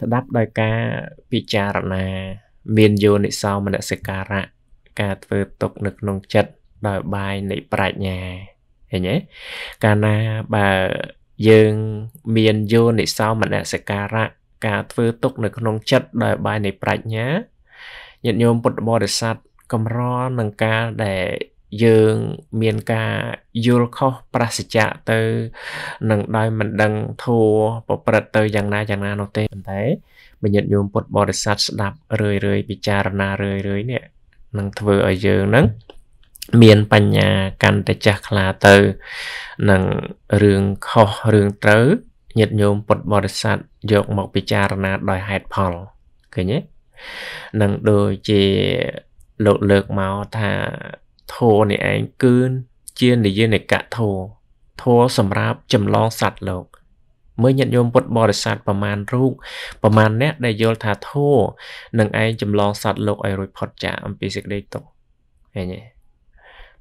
ស្ដាប់ដោយការពិចារណា មានយោនិសោមនសិការៈការធ្វើទុកនៅក្នុងចិត្តដោយបាយនៃប្រាជ្ញាឃើញទេកាលណាបើយើងមានយោនិសោមនសិការៈការធ្វើទុកនៅក្នុងចិត្តដោយបាយនៃប្រាជ្ញាញាតិញោមពុទ្ធបរិស័ទកម្រនឹងការដែលយើងមានការយល់ខុសប្រសិជ្ជៈទៅនឹងដោយមិនដឹងធัวប្រព្រឹត្តទៅយ៉ាងណាយ៉ាងណានោះទេប៉ុន្តែបញ្ញត្តិញោមពុទ្ធបរិស័ទស្ដាប់រឿយរឿយពិចារណារឿយរឿយនេះនឹងធ្វើឲ្យយើងនឹងមានបញ្ញាកាន់តែចាស់ខ្លាទៅនឹងរឿងខុសរឿងត្រូវញាតិញោមពុទ្ធបរិស័ទយកមកពិចារណាដោយហេតុផលឃើញទេនឹងដូចជាលោកលើកមកថាធម៌នេះឯងគឺជានិយនិកៈធម៌ធម៌សម្រាប់ចម្លងសត្វលោក មើលញាតិញោមពុទ្ធបរិស័ទប្រមាណរូបប្រមាណអ្នកដែលយល់ថាធម៌នឹងឯងចម្លងសត្វលោកឲ្យរួចផុតចាកអំពីសេចក្តីទុក្ខឃើញទេ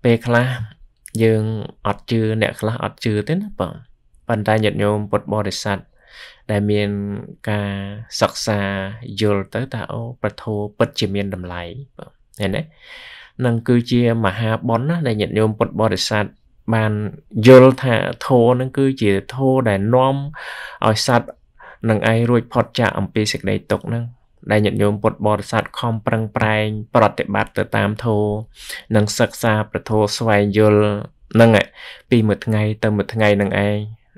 ពេលខ្លះយើងអត់ជឿអ្នកខ្លះអត់ជឿទេណាបងប៉ុន្តែញាតិញោមពុទ្ធបរិស័ទដែលមានការសិក្សាយល់ទៅថាអូប្រធោពិតជាមានតម្លៃបងឃើញទេនឹងគឺជាមហាបុណ្យណាដែលញាតិញោមពុទ្ធបរិស័ទបានយល់ថាធម៌នឹងគឺជាធម៌ដែលនាំឲ្យសัตว์នឹងឯងរួចផុតចាកអំពីសេចក្តីទុក្ខហ្នឹងដែលញាតិញោមពុទ្ធបរិស័ទខំប្រឹងប្រែងប្រតិបត្តិទៅតាមធម៌និងសិក្សាប្រធោស្វែងយល់នឹងពីមួយថ្ងៃទៅមួយថ្ងៃនឹងឯង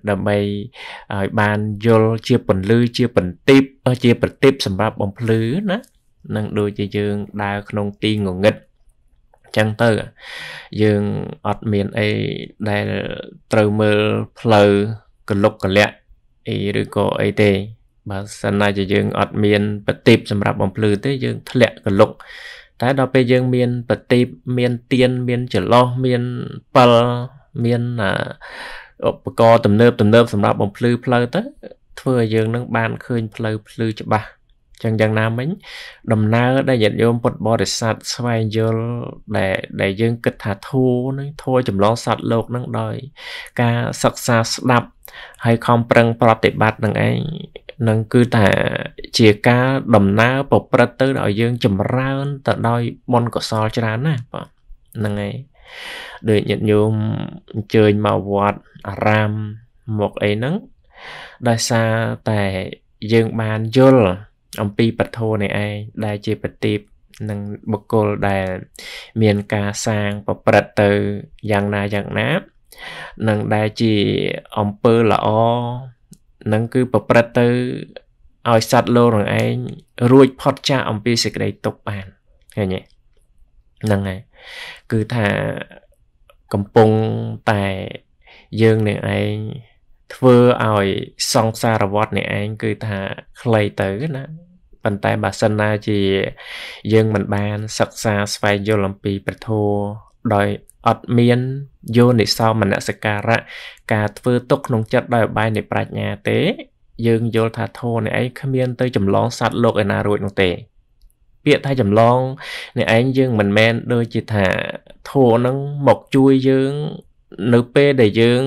ដើម្បីឲ្យបានយល់ជាពន្លឺជាបន្ទាបជាប្រទីបសម្រាប់បំភ្លឺណានឹងដូចជាយើងដើរក្នុងទីងងឹតចឹងទៅយើងអត់មានអីដែលត្រូវមើលផ្លូវកលុកកលៈអីឬក៏អីទេបើសិនណាជាយើងអត់មានប្រទីបសម្រាប់បំភ្លឺទេយើងធ្លាក់កលុកតែដល់ពេលយើងមានប្រទីបមានទៀនមានចន្លោះមានពិលមានឧបករណ៍ទំនើបទំនើបសម្រាប់បំភ្លឺផ្លូវទៅ ធ្វើឲ្យយើងនឹងបានឃើញផ្លូវភ្លឺច្បាស់ចឹងយ៉ាងណាមិញដំណើរដែលញាតិញោមពុទ្ធបរិស័ទស្វែងយល់ដែលដែលយើង គិតថាធัวនឹងធัวចម្លងសត្វលោកនឹងដោយ ការសិក្សាស្ដាប់ ហើយខំប្រឹង ប្រតិបត្តិនឹងឯងនឹងគឺថាជាការដំណើរប្រព្រឹត្តទៅឲ្យយើងចម្រើនទៅដោយបុណ្យកុសលច្រើនណាបាទហ្នឹងឯងដូចញាតិញោមអញ្ជើញមកវត្តអារាមមកអីហ្នឹងដោយសារតែយើងបានយល់អំពីពធនៃឯងដែលជាប្រទីបនិងបុគ្គលដែល មានការសាងប្រព្រឹត្តទៅយ៉ាងណាយ៉ាងណានឹងដែលជាអំពើល្អនឹងគឺប្រព្រឹត្តទៅឲ្យសัตว์លោកនឹងឯងរួចផុតចាកអំពីសេចក្តីទុកបានឃើញទេហ្នឹងហើយគឺថា កំពុងតែយើងនឹងឯងធ្វើឲ្យសង្សារវត្តនេះឯងគឺថាខ្លីទៅណាប៉ុន្តែបើសិនណាជា យើងមិនបានសិក្សាស្វែងយល់អំពីព្រះធម៌ដោយអត់មានយោនិសោមនសិការៈការធ្វើទុកក្នុងចិត្តដោយអបាយនៃប្រាជ្ញាទេ យើងយល់ថាធម៌នេះឯងគ្មានទៅចម្លងសត្វលោកឯណារួចនោះទេពាក្យថាចម្លងនេះឯងយើងមិនមែនដូចជាថាធម៌នឹងមកជួយយើង នៅពេលដែលយើង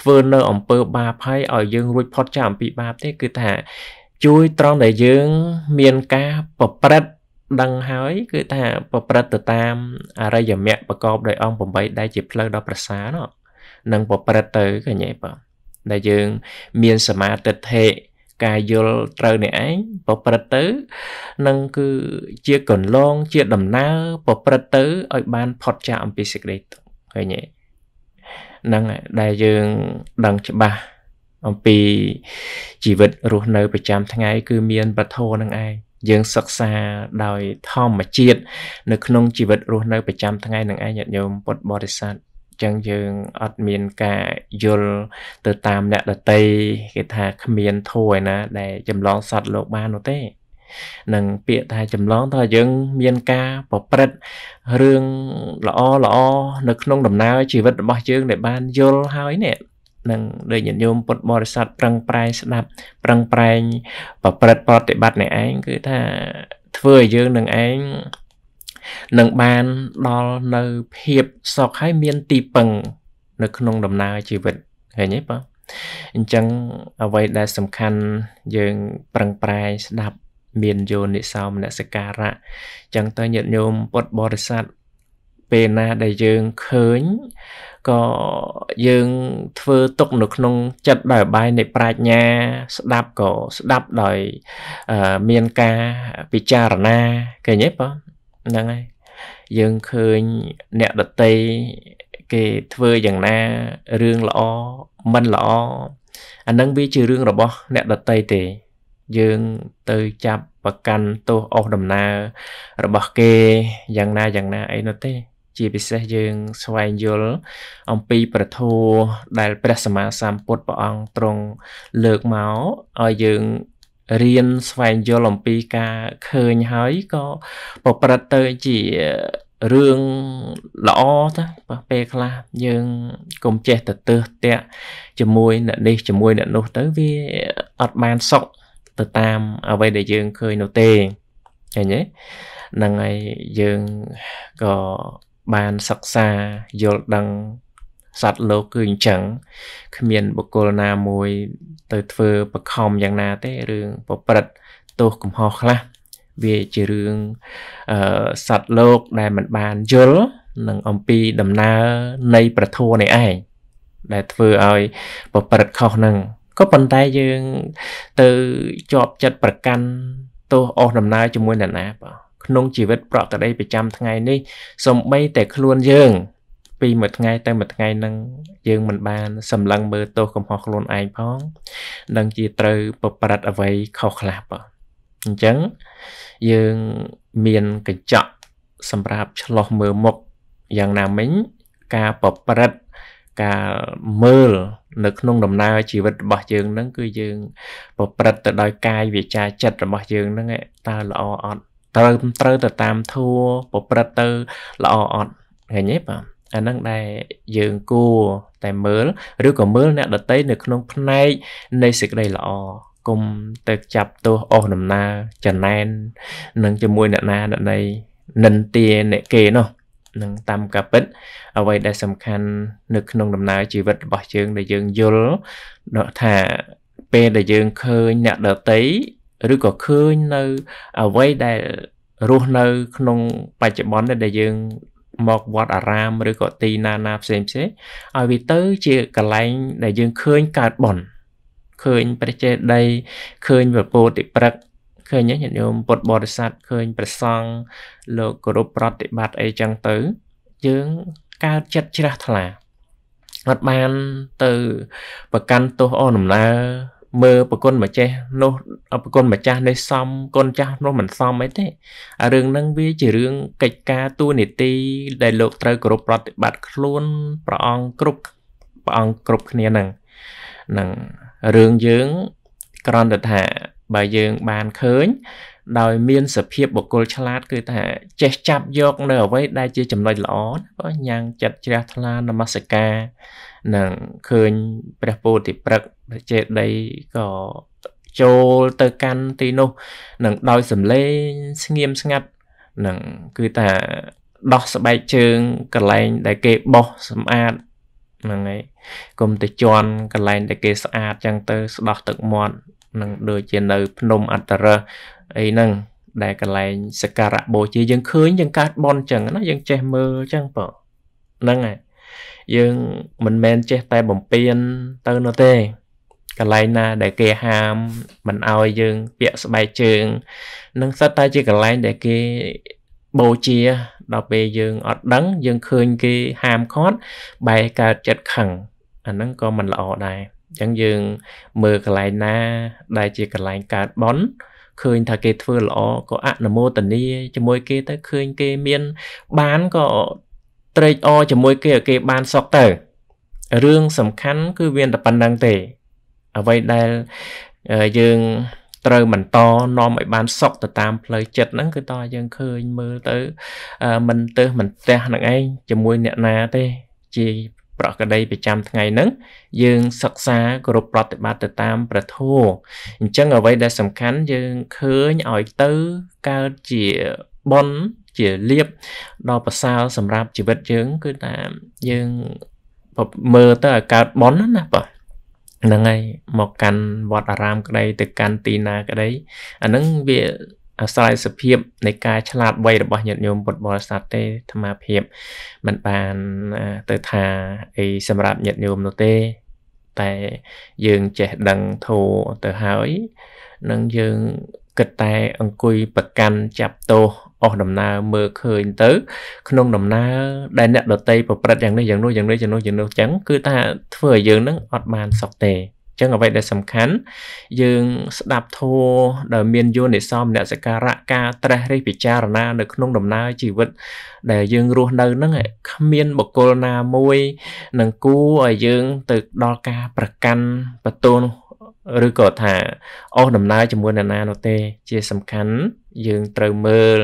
ធ្វើនៅ អំពើបាបហើយឲ្យយើងរួចផុតចាកអំពីបាបទេគឺថាជួយត្រង់ដែលយើង មានការប្រព្រឹត្តដឹងហើយ គឺថា ប្រព្រឹត្តទៅតាមអរិយមគ្គប្រកបដោយអង្គ8ដែលជាផ្លូវដ៏ប្រសើរនោះនឹងប្រព្រឹត្តទៅកញ្ញាបងដែលយើង មានសមាទិដ្ឋិការយល់ត្រូវនេះឯងប្រព្រឹត្តទៅនឹងគឺជាកន្លង ជាដំណើរប្រព្រឹត្តទៅឲ្យបាន ផុតចាកអំពីសេចក្តីទុក្ខឃើញទេនឹងដែលយើងដឹងច្បាស់អំពីជីវិតរស់នៅប្រចាំថ្ងៃគឺមានបទធរនឹងឯងយើងសិក្សាដោយធម្មជាតិនៅក្នុងជីវិតរស់នៅប្រចាំថ្ងៃនឹងឯងញាតិញោមពុទ្ធបរិស័ទចឹងយើងអត់មានការយល់ទៅតាមអ្នកដតីគេថាគ្មានធូរឯណា ដែលចម្លងសត្វលោកបាននោះទេនឹងពាក្យថាចម្លងតើយើងមានការប្រព្រឹត្តរឿងល្អល្អនៅក្នុងដំណើរជីវិតរបស់យើង ដែលបានយល់ហើយនេះនឹងដោយញាតិញោមពុទ្ធបរិស័ទប្រឹងប្រែងស្ដាប់ប្រឹងប្រែងប្រព្រឹត្តប្រតិបត្តិអ្នកឯងគឺថាធ្វើឲ្យយើងនឹងឯងនឹងបានដល់នៅភាពសុខហើយមានទីពឹង នៅ ក្នុងដំណើរជីវិតឃើញទេបងអញ្ចឹងអ្វីដែលសំខាន់យើងប្រឹងប្រែងស្ដាប់ មានយោនិសោមនសិការៈអញ្ចឹងទៅញាតិញោមពុទ្ធបរិស័ទពេលណាដែលយើងឃើញក៏យើងធ្វើទុកនៅក្នុង ចិត្តដោយបាយនៃប្រាជ្ញា ស្ដាប់ក៏ស្ដាប់ដោយមានការពិចារណាឃើញទេបងហ្នឹងហើយយើងឃើញអ្នកដតីគេធ្វើយ៉ាងណារឿងល្អមិនល្អអានឹងវាជារឿងរបស់ អ្នកដតីទេយើងទៅចាប់ប្រកាន់ទោសអស់ដំណើររបស់គេយ៉ាងណាយ៉ាងណាអីនោះទេជាពិសេសយើងស្វែងយល់អំពី ប្រធัวដែលព្រះសម្មាសម្ពុទ្ធព្រះអង្គទ្រង់លើកមកឲ្យយើងរៀនស្វែងយល់អំពីការឃើញហើយក៏ប្រព្រឹត្តទៅជារឿងល្អតាពេលខ្លះយើងកុំចេះទៅទើសទាក់ជាមួយអ្នកនេះជាមួយអ្នកនោះទៅវាអត់បានសុខទៅតាម អ្វីដែលយើងឃើញនោះទេឃើញទេហ្នឹងហើយយើងក៏បានសិក្សាយល់ដឹងសត្វលោកគឺអញ្ចឹង គ្មានបុគ្គលណាមួយ ទៅធ្វើបខំយ៉ាងណាទេរឿងប្រព្រឹត្តទោសកំហុសខ្លះវាជារឿងអឺសត្វលោកដែលมันបានយល់នឹងអំពីដំណើរនៃប្រធัวនេះឯងដែលធ្វើឲ្យប្រព្រឹត្តខុសនឹងក៏ប៉ុន្តែយើង ទៅជាប់ចិត្តប្រកាន់ទោសអស់ដំណើរជាមួយអ្នកណាបាទក្នុងជីវិតប្រក្រតីប្រចាំថ្ងៃនេះសំបីតែខ្លួនយើង ពីមួយថ្ងៃទៅមួយថ្ងៃនឹងយើងមិនបានសម្លឹងមើលទោសកំហុសខ្លួនឯងផងនឹងជាត្រូវប្រព្រឹត្តអ្វីខុសខ្លះបងអញ្ចឹងយើងមានកញ្ចក់សម្រាប់ឆ្លោះមើលមុខយ៉ាងណាមិញ ការប្រព្រឹត្តការមើលនៅក្នុងដំណើរជីវិតរបស់យើងនឹងគឺយើងប្រព្រឹត្តទៅដោយកាយវាចាចិត្តរបស់យើងនឹងតើល្អអត់ត្រូវត្រូវទៅតាមធัวប្រព្រឹត្តទៅល្អអត់ឃើញទេបាទអាហ្នឹងដែលយើងគួរតែមើលឬក៏មើលអ្នកដតីនៅក្នុងផ្នែកនៃសេចក្តីល្អគុំទៅចាប់ទោសអស់ដំណើរចំណែននឹងជាមួយអ្នកណាអ្នកណីនិន្ទាអ្នកគេនោះនឹងតាមការពិត អ្វីដែលសំខាន់នៅក្នុងដំណើរជីវិតរបស់យើងដែលយើងយល់ថាពេលដែលយើងឃើញអ្នកដតីឬក៏ឃើញនៅអ្វីដែលរស់នៅក្នុងបច្ចុប្បន្នដែលយើងមកវត្តអារាមឬក៏ទីណាណាផ្សេងផ្សេងឲ្យវាទៅជាកន្លែងដែលយើងឃើញកើតបន់ឃើញព្រះចេតីឃើញពពោតិព្រឹកឃើញញាតិញោមពុទ្ធបរិស័ទឃើញព្រះសង្ឃលោកគោរពប្រតិបត្តិអីចឹងទៅ យើងកើតចិត្តជ្រះថ្លាអត់បានទៅប្រកាន់ទោសអនដំណើរមើលប្រគុណម្ចាស់នោះប្រគុណម្ចាស់នេះសមគុណចាស់ នោះមិនសមអីទេអារឿងហ្នឹងវាជារឿងកិច្ចការទូនីតិដែលលោកត្រូវគោរពប្រតិបត្តិខ្លួនព្រះអង្គគ្រប់ព្រះអង្គគ្រប់គ្នាហ្នឹងហ្នឹងរឿងយើងក្រំតថាបើយើងបានឃើញ ដោយ មាន សភាពបុគ្គលឆ្លាតគឺថា ចេះចាប់យកនៅអ្វីដែលជាចំណុចល្អញ៉ាំងចិត្តជ្រះថ្លានមស្ការនឹងឃើញព្រះពោធិព្រឹកព្រះចេតីក៏ចូលទៅកាន់ទីនោះនឹងដោយសំឡេងស្ងៀមស្ងាត់នឹងគឺថាដោះស្បែកជើងកន្លែងដែលគេបោះសម្អាតហ្នឹងហើយកុំទៅជន់កន្លែង ដែលគេស្អាតចឹងទៅស្ដោះទឹកមាត់នឹងដូចជានៅ ភ្នំអត្តរៈអីហ្នឹងដែលកន្លែងសក្ការៈបូជាយើងឃើញយើងកាត់បនចឹងណាយើងចេះមើលចឹងបងហ្នឹងហើយយើងមិនមែនចេះតែបំពេញទៅនោះទេកន្លែងណាដែលគេហាមមិនអោយយើង ពាក់ស្បែកជើងនឹងសិតតែជាកន្លែងដែលគេបូជាដល់ពេលយើងអត់ដឹង យើងឃើញគេហាមឃាត់បែរកើតចិត្តខឹងអាហ្នឹងក៏មិនល្អដែរអញ្ចឹងយើងមើលកន្លែងណា ដែលជាកន្លែងកើតបន់ឃើញថាគេធ្វើល្អក៏អនុមោទនីជាមួយគេទៅឃើញគេមានបានក៏ត្រេកអរជាមួយគេឲ្យគេបានសុខទៅរឿងសំខាន់គឺវាតែប៉ុណ្្នឹងទេអ្វីដែលយើងត្រូវបន្តនាំឲ្យបានសុខទៅតាមផ្លូវចិត្តហ្នឹងគឺតើយើងឃើញមើលទៅមិនទៅមិនផ្ទះនឹងឯងជាមួយអ្នកណាទេ ជាប្រកដីប្រចាំថ្ងៃហ្នឹងយើងសិក្សាគោរពប្រតិបត្តិទៅតាមព្រះធម៌អញ្ចឹងអ្វីដែលសំខាន់យើងឃើញឲ្យទៅកើតជាបុណ្យជាលៀបដល់ប្រសើរសម្រាប់ជីវិតយើងគឺថាយើងមើលទៅឲ្យកើតបនណាបាទហ្នឹងហើយមកកាន់វត្តអារាមក្តីទៅកាន់ទីណាក្តីអាហ្នឹងវាអាស្រ័យសភាពនៃការឆ្លាតវៃរបស់ញាតិញោមពុទ្ធបរិស័ទទេធម្មភាពมันបានទៅថាអីសម្រាប់ញាតិញោមនោះទេតែយើងចេះដឹងធូរទៅហើយនឹងយើងគិតតែអង្គុយប្រកាន់ចាប់ទោសអស់ដំណើរមើលឃើញទៅ ក្នុងដំណើរដែលអ្នកដតីប្រព្រឹត្តយ៉ាងនេះយ៉ាងនោះយ៉ាងនេះយ៉ាងនោះយ៉ាងនោះចឹងគឺថាធ្វើឲ្យយើងនឹងអត់បានសុខទេចឹងអ្វីដែលសំខាន់យើងស្ដាប់ធម៌ដែលមានយោនិសោមនសិការៈការត្រេះរិះពិចារណានៅក្នុងដំណើរជីវិតដែលយើងរស់នៅហ្នឹងគ្មានបុគ្គលណាមួយនឹងគួរឲ្យយើងទៅដល់ការប្រកាន់បន្ទោសឬក៏ថាអស់ដំណើរជាមួយអ្នកណានោះទេ ជាសំខាន់យើងត្រូវមើល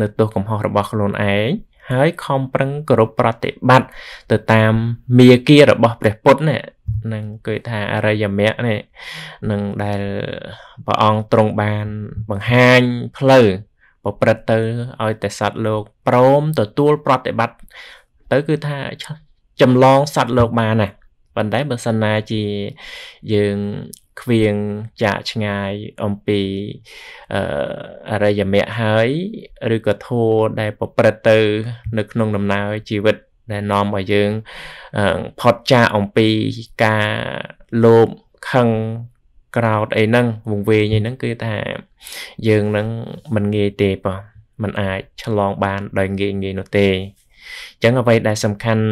នៅទោសកំហុសរបស់ខ្លួនឯងហើយខំប្រឹងគោរពប្រតិបត្តិទៅតាមមាគ៌ារបស់ព្រះពុទ្ធណានឹងគេថាអរិយមគ្គនេះនឹងដែលព្រះអង្គទ្រង់បានបង្ហាញផ្លូវប្រព្រឹត្តទៅឲ្យតែសត្វលោកព្រមទទួលប្រតិបត្តិទៅគឺថាចម្លងសត្វលោកបានណាប៉ុន្តែបើសិនណាជាយើងគ្វៀងចាកឆ្ងាយអំពីអរិយមគ្គហើយឬក៏ធម៌ដែលប្រព្រឹត្តទៅ នៅក្នុងដំណើរជីវិត ដែលនាំឲ្យយើងផុតចាកអំពីការលោភខឹងក្រោតអីហ្នឹង វង្វេងអីហ្នឹងគឺថាយើងនឹងមិនងាយទេបងมันអាចឆ្លងបានដោយងាយងាយនោះទេអញ្ចឹងអ្វី ដែលសំខាន់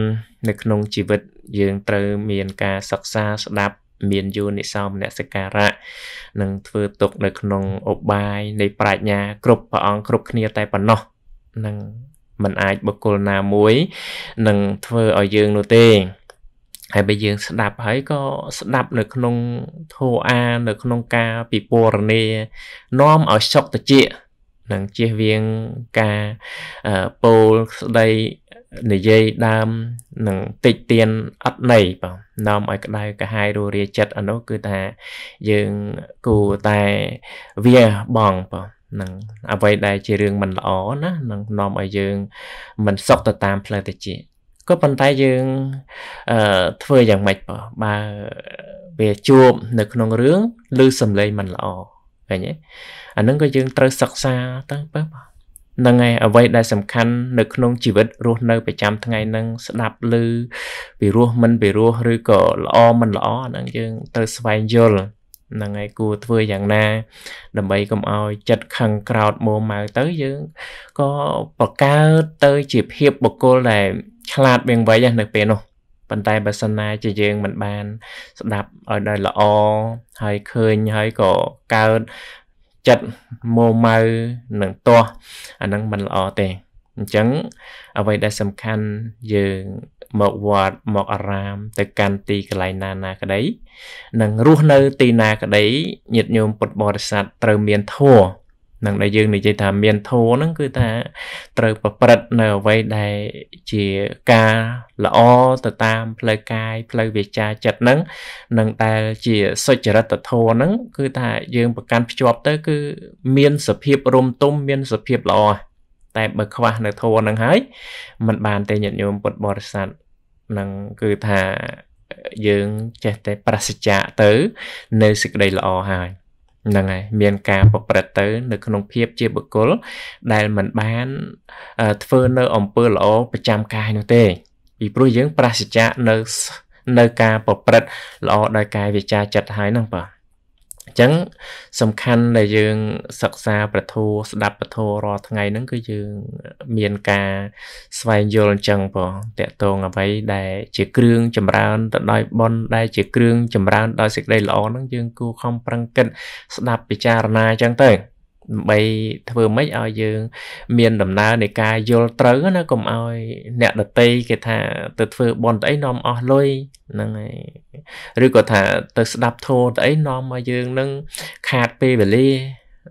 នៅក្នុងជីវិត យើងត្រូវមាន ការសិក្សាស្ដាប់មានយោនិសោមនសិការៈនឹងធ្វើទុកនៅ ក្នុងអបាយនៃប្រាជ្ញាគ្រប់ព្រះអង្គគ្រប់គ្នាតែប៉ុណ្ណោះនឹងมันអាចបុគ្គលណាមួយនឹងធ្វើឲ្យយើងនោះទេហើយបើយើងស្ដាប់ហើយក៏ស្ដាប់នៅក្នុងធោអានៅក្នុងការពិពណ៌នានាំឲ្យសុខតិចនឹងជៀសវាងការពោលស្ដីនិយាយដើមនឹងតិចទៀនអត់ន័យបាទនាំឲ្យក្តៅកាហាយរੂរាចិត្តអានោះគឺថាយើងគួរតែវាបងបាទនឹងអ្វី ដែលជារឿងមិនល្អណានឹងនាំឲ្យយើង មិនសុខទៅតាមផ្លូវតិចក៏ប៉ុន្តែយើងអឺធ្វើយ៉ាងម៉េចបើបើវាជួបនៅក្នុងរឿងឬសំឡេងមិនល្អឃើញទេអានឹងក៏យើងត្រូវសិក្សាតាំងពីបាទនឹងឯអ្វីដែលសំខាន់នៅក្នុងជីវិត រស់នៅប្រចាំថ្ងៃនឹងស្ដាប់ឮពីរសមិនពីរសឬក៏ល្អមិនល្អហ្នឹងយើងត្រូវស្វែងយល់ហ្នឹងហើយគួរធ្វើយ៉ាងណា ដើម្បីកុំឲ្យចិត្តខឹងក្រោតមោម៉ៅទៅយើងក៏បង្កើតទៅជាភាពបុគ្គលដែលឆ្លាតវែងវៃនៅពេលនោះប៉ុន្តែបើសិនណាជាយើងមិនបាន ស្ដាប់ឲ្យដល់ល្អហើយឃើញហើយក៏កើតចិត្តម៉ូម៉ៅនិងទាស់អាហ្នឹងมันល្អទេអញ្ចឹង អ្វីដែលសំខាន់យើងមកវត្តមកអារាម ទៅកាន់ទីកន្លែងណាណាក្តីនិងរស់នៅ ទីណាក្តីញាតិញោមពុទ្ធបរិស័ទត្រូវមានធម៌នឹងដែលយើងនិយាយ ថាមានធម៌ហ្នឹងគឺថាត្រូវប្រព្រឹត្តនៅអ្វីដែលជាការល្អទៅតាមផ្លូវកាយផ្លូវវាចាចិត្តហ្នឹងនឹងដែលជាសុចរិតធម៌ហ្នឹងគឺថាយើងប្រកាន់ភ្ជាប់ទៅ គឺមានសភាពរំទុំមានសភាពល្អតែ បើខ្វះនៅធម៌ហ្នឹងហើយมันបានទេញាតិញោមពុទ្ធបរិស័ទនឹងគឺថាយើងចេះតែប្រសិជ្ជៈទៅ នៅសេចក្តីល្អហើយហ្នឹងហើយមានការប្រព្រឹត្តទៅនៅក្នុងភាពជាបុគ្គលដែលមិនបានធ្វើនៅអំពើល្អប្រចាំកាយនោះទេ ពីព្រោះយើង ប្រាសចាកនៅនៅ ការប្រព្រឹត្តល្អដោយកាយវាចាចិត្តហើយហ្នឹងបាទអញ្ចឹងសំខាន់ដែលយើង សិក្សាប្រធូស្ដាប់ប្រធូរាល់ថ្ងៃហ្នឹងគឺយើងមានការស្វែងយល់អញ្ចឹងបងតកតងអ្វីដែលជាគ្រឿង ចម្រើនទៅដោយបុណ្យដែលជាគ្រឿង ចម្រើនដោយសេចក្តីល្អហ្នឹងយើងគួរខំប្រឹងគិតស្ដាប់ពិចារណាអញ្ចឹងទៅដើម្បីធ្វើម៉េចឲ្យយើង មានដំណើរនៃការយល់ត្រូវណាកុំឲ្យ អ្នកដតីគេថាទៅធ្វើបន់ទៅអីនាំអស់លុយហ្នឹងហើយឬក៏ថាទៅស្ដាប់ធម៌ទៅអីនាំឲ្យយើងនឹងខាតពេលវេលា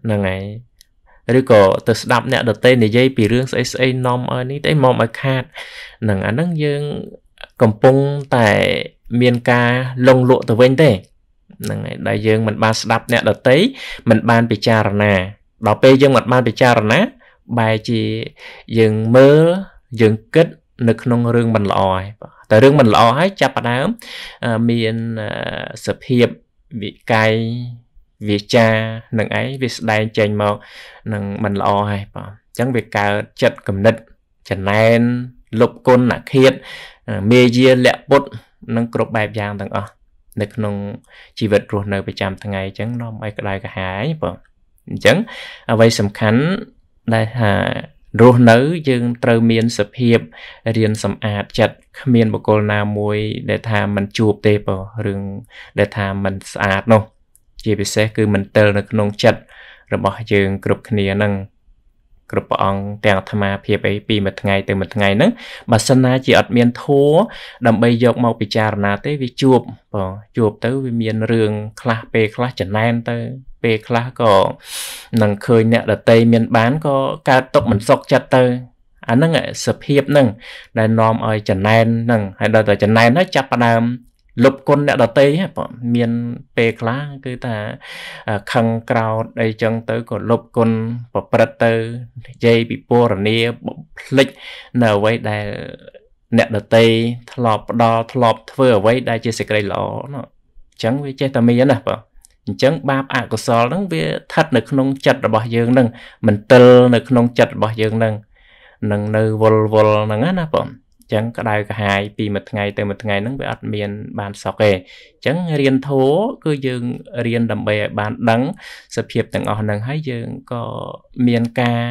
ហ្នឹងហើយឬក៏ទៅស្ដាប់អ្នកដតីនិយាយពីរឿងស្អីស្អីនាំឲ្យនេះទៅមកឲ្យខាតហ្នឹងអាហ្នឹងយើងកំពុងតែមានការលងលក់ទៅវិញទេហ្នឹងហើយដែលយើងមិនបានស្ដាប់អ្នកដតីមិនបានពិចារណាដល់ពេលយើងមិនបានពិចារណាបែរជាយើងមើលយើងគិត នៅក្នុងរឿងមិនល្អហើយតែរឿងមិនល្អហើយចាប់ផ្ដើមមានសភាពវិក័យវាចានឹងឯងវាស្ដែងចេញមកនឹងមិនល្អហើយបងអញ្ចឹងវាកើតចិត្តគំនិតចំណែនលុបគុណអឃាតមេយាលៈពុតនិងគ្រប់បែបយ៉ាងទាំងអស់នៅក្នុងជីវិតរស់នៅប្រចាំ ថ្ងៃអញ្ចឹងនាំឲ្យក្តៅក្រហាយបងអញ្ចឹងអ្វីសំខាន់ដែលថារស់នៅយើងត្រូវមានសភាពរៀនសម្អាតចិត្តគ្មានបុគ្គលណាមួយ ដែលថាมันជួបទេបើរឿងដែលថាมันស្អាតនោះ ជាពិសេសគឺมันទិលនៅក្នុងចិត្តរបស់យើងគ្រប់គ្នានឹងគ្រប់ព្រះអង្គទាំងអាត្មាភាពអីពីមួយថ្ងៃទៅមួយថ្ងៃហ្នឹងបើសិនណាជាអត់មានធัวដើម្បីយកមកពិចារណាទេវាជួបបងជួបទៅវាមានរឿងខ្លះពេលខ្លះចំណែនទៅពេលខ្លះក៏នឹងឃើញអ្នកដតីមាន បានក៏កើតទុកមិនសុខចិត្តទៅ អាហ្នឹងសភាពហ្នឹងដែលនាំឲ្យចំណែនហ្នឹងហើយដល់តែចំណែនហ្នឹងចាប់ផ្ដើមលុបគុណអ្នកដតីមានពេលខ្លះគឺថាខឹងក្រោតអីចឹងទៅក៏លុបគុណប្រព្រឹត្តទៅនិយាយពីពរនីបំភ្លេចនៅអ្វីដែលអ្នកដតីធ្លាប់ផ្ដល់ធ្លាប់ធ្វើអ្វីដែលជាសេចក្តីល្អណាអញ្ចឹងវាចេះតែមានណាបាទអញ្ចឹងបាបអកុសលហ្នឹងវាស្ថិតនៅក្នុងចិត្តរបស់យើងហ្នឹងមិនទិលនៅក្នុងចិត្តរបស់យើងហ្នឹងនឹងនៅវល់វល់ហ្នឹងណា បងអញ្ចឹងក្តៅក្រហាយពីមួយថ្ងៃ ទៅមួយថ្ងៃហ្នឹងវាអត់មាន បានសុខទេអញ្ចឹងរៀនធូរគឺយើងរៀនដើម្បីឲ្យបានដឹងសភាពទាំងអស់ហ្នឹងហើយយើងក៏មានការ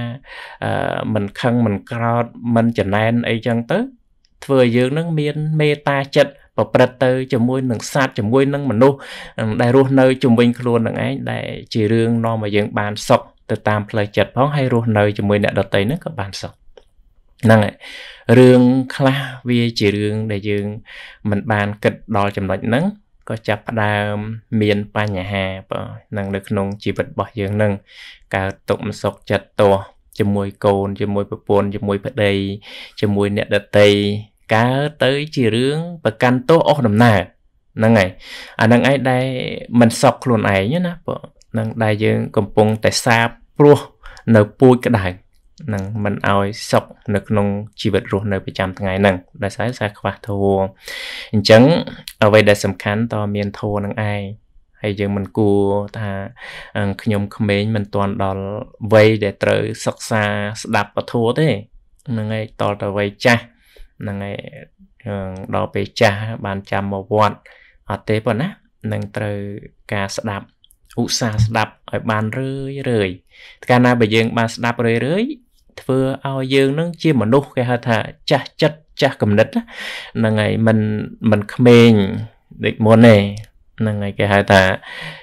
មិនខឹងមិនក្រោធមិនចំណែនអីចឹងទៅ ធ្វើឲ្យយើងនឹងមានមេត្តាចិត្តប្រព្រឹត្តទៅជាមួយនឹងសត្វជាមួយនឹងមនុស្សដែលរស់នៅជំវិញខ្លួននឹងឯងដែលជារឿងនាំឲ្យយើងបានសុខទៅតាមផ្លូវចិត្តផងហើយរស់នៅជាមួយអ្នកដទៃនឹងក៏បានសុខហ្នឹងហើយរឿងខ្លះវាជារឿងដែលយើងមិនបានគិតដល់ចំណុចហ្នឹងក៏ចាប់ផ្ដើមមានបញ្ហាបើនឹងនៅក្នុងជីវិតរបស់យើងនឹងកើតទុកមិនសុខចិត្តតោះជាមួយកូនជាមួយប្រពន្ធជាមួយប្តីជាមួយអ្នកដតីកើទៅជារឿងប្រកាន់ទោសអស់ដំណើរហ្នឹងហើយអាហ្នឹងឯងដែលមិនសក់ខ្លួនឯងណាបងហ្នឹងដែលយើងកំពុងតែសាបព្រោះនៅពូជក្តៅនឹងមិនអោយសុខនៅក្នុងជីវិតរស់នៅប្រចាំថ្ងៃហ្នឹងដោយសារសារខ្វះធัวអញ្ចឹងអ្វីដែលសំខាន់តមានធัวនឹងឯងហើយយើងមិនគួរថាខ្ញុំក្មេងមិនទាន់ដល់វ័យដែលត្រូវសិក្សាស្ដាប់ពធัวទេហ្នឹងហើយតលទៅវ័យចាស់ហ្នឹងហើយដល់ពេលចាស់បានចាំមកវត្តអត់ទេប៉ុណ្ណានឹងត្រូវការស្ដាប់ឧស្សាហ៍ស្ដាប់ឲ្យបានរឿយរឿយកាលណាបើយើង បានស្ដាប់រឿយរឿយធ្វើឲ្យយើងនឹង ជាមនុស្សគេហៅថា ចាស់ចិត្តចាស់គំនិតហ្នឹងហើយមិនមិនក្មេងដូចមុនទេហ្នឹងហើយគេហៅថា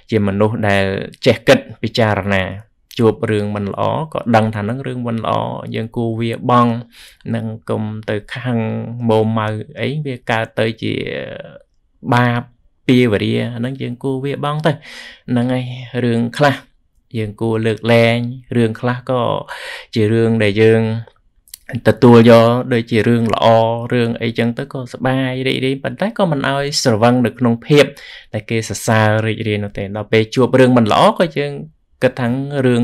ជាមនុស្សដែលចេះគិតពិចារណាជួបរឿងមិនល្អក៏ដឹងថានឹងរឿងមិនល្អយើងគួរវាបងនឹងគុំទៅខាងមុំម៉ៅអីវាកើតទៅជាបាបពីវរាហ្នឹងយើងគួរវាបងទៅហ្នឹងហើយរឿងខ្លះយើងគួរលើកលែងរឿងខ្លះក៏ជារឿងដែលយើងទទួលយកដូចជារឿងល្អរឿងអីចឹងទៅក៏សบายរីករាយប៉ុន្តែក៏មិនឲ្យស្រវឹងនៅក្នុងភាពតែគេសរសើររីករាយនោះទេដល់ពេលជួបរឿងមិនល្អក៏យើងគិតថារឿង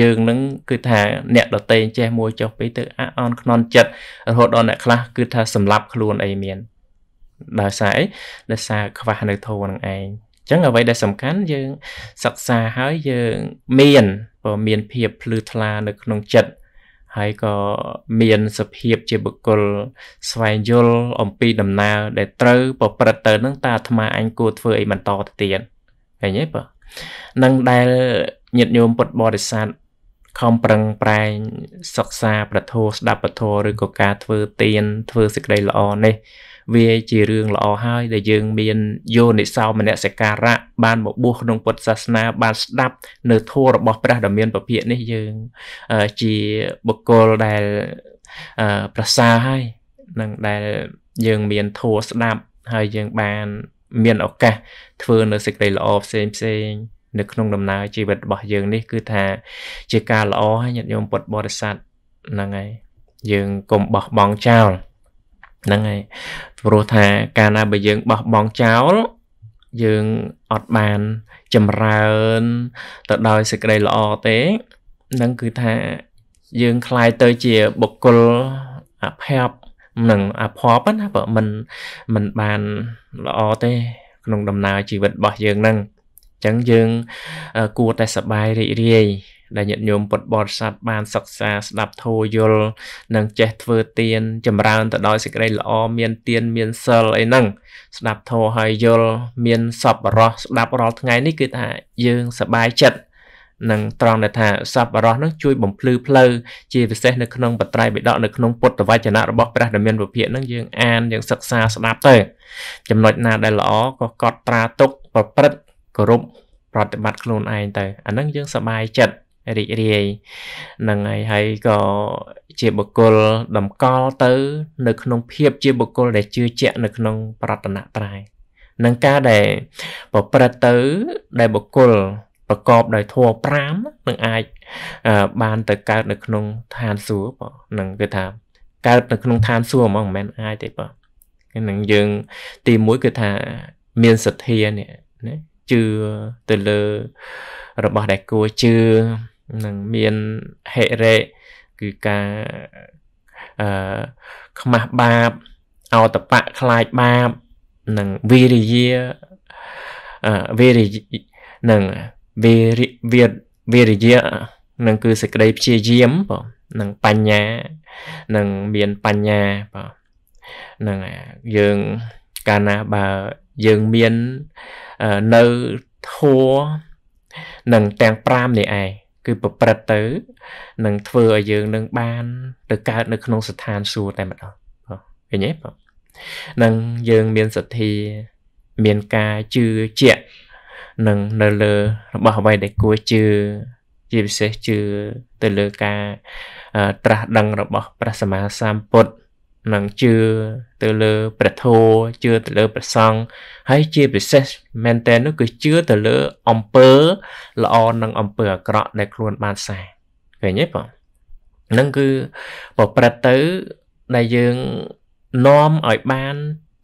យើងនឹងគឺថា អ្នកដតេចេះមួយចុះពីទៅអាអន់ខ្នន់ចិត្តរហូតដល់អ្នកខ្លះគឺថាសម្លាប់ខ្លួនអីមានដោយសារអីដោយសារខ្វះនៅធម៌នឹងឯងចឹងអ្វីដែលសំខាន់យើងសិក្សាហើយយើងមានបើមានភាពភ្លឺថ្លានៅ ក្នុងចិត្តហើយក៏មានសភាពជាបុគ្គលស្វែងយល់អំពីដំណើរដែលត្រូវប្រព្រឹត្តទៅ នឹង តាអាត្មាអញគួរធ្វើអីបន្តទៅទៀតឃើញទេបើនឹងដែលញាតិញោមពុទ្ធបរិស័ទខំប្រឹងប្រែងសិក្សាព្រះធម៌ស្ដាប់ព្រះធម៌ឬក៏ការធ្វើទានធ្វើសេចក្តីល្អនេះ វាជារឿងល្អហើយដែលយើងមានយោនិសោមនសិការៈបានមកបួសក្នុងពុទ្ធសាសនាបានស្ដាប់ នៅធម៌របស់ព្រះដ៏មានពភាកនេះយើងជាបុគ្គលដែលប្រសើរហើយនឹងដែលយើងមានធម៌ស្ដាប់ ហើយយើងបានមានឱកាសធ្វើនៅសេចក្តីល្អផ្សេងផ្សេងនៅក្នុងដំណើរជីវិតរបស់យើងនេះគឺថា ជាការល្អហើយញាតិញោមពុទ្ធបរិស័ទហ្នឹងហើយយើងកុំបោះបង់ចោលហ្នឹងហើយព្រោះថាកាលណាបើយើងបោះបង់ចោលយើងអត់បានចម្រើនទៅដោយសេចក្តីល្អទេនឹងគឺថាយើងคลายទៅជាបុគ្គលអភ័ព្វនឹងអភ័ព្វណាបើមិនមិនបានល្អទេ ក្នុងដំណើរជីវិតរបស់យើងហ្នឹងចឹងយើងគួរតែសប្បាយរីករាយដែលញាតិញោមពុទ្ធបរិស័ទបានសិក្សាស្ដាប់ធម៌យល់និង ចេះធ្វើទានចម្រើនទៅដោយសេចក្តីល្អមានទានមានសិលអីហ្នឹងស្ដាប់ធម៌ហើយយល់មានសប្បុរសស្ដាប់រាល់ថ្ងៃនេះគឺថា យើងសប្បាយចិត្តនឹងត្រង់ដែលថាសប្បុរសនឹងជួយ បំភ្លឺផ្លូវជាពិសេសនៅក្នុងបត្រៃបិដកនៅក្នុងពុទ្ធវចនៈរបស់ព្រះដែលមានវិភាកនឹងយើងអានយើងសិក្សាស្ដាប់ទៅចំណុចណាដែលល្អក៏កត់ត្រាទុកប្រព្រឹត្តគោរពប្រតិបត្តិខ្លួនឯងទៅអាហ្នឹងយើងសប្បាយចិត្តរីករាយនឹងហើយហើយក៏ជាបុគ្គលតម្កល់ទៅ នៅក្នុងភាពជាបុគ្គលដែលជឿជាក់នៅក្នុងប្រតនត្រ័យនឹងការដែលប្រព្រឹត្តទៅដែលបុគ្គលប្រកបដោយធម៌5នឹងអាចបានទៅកើតនៅក្នុងឋានសួគ៌បងនឹងគឺថាកើតនៅក្នុងឋានសួគ៌ហ្មងមិនមែនអាចទេបងនឹងយើងទី1គឺថាមានសទ្ធានេះណាជឿទៅលើរបស់ដែលគួរជឿនឹងមានហេរេគឺការអឺខ្មាស់បាប អតបៈខ្លាចបាប និងវិរិយាអឺវិរិយនឹងវិរិវិវិរិយានឹងគឺសេចក្តីព្យាយាមបងនឹងបញ្ញានឹងមានបញ្ញាបងនឹងយើងកាលណាបើយើងមាននៅធัวនឹងទាំង5នេះឯងគឺប្រព្រឹត្តទៅនឹងធ្វើឲ្យយើងនឹងបានទៅកើត នៅក្នុងស្ថានសួគ៌តែម្ដងឃើញទេបងនឹងយើងមានសទ្ធាមានការជឿជាក់នឹងនៅលើរបស់អ្វីដែលគួរជឿជាពិសេសជឿទៅលើការ ត្រាស់ដឹងរបស់ព្រះសម្មាសម្ពុទ្ធនឹងជឿទៅលើព្រះធម៌ជឿទៅលើព្រះសង្ឃហើយជាពិសេសមែនតើនោះគឺជឿទៅលើអំពើល្អនិងអំពើអាក្រក់ដែលខ្លួនបានសាងឃើញទេបងនឹងគឺប្រព្រឹត្តទៅដែលយើងនាំឲ្យបាន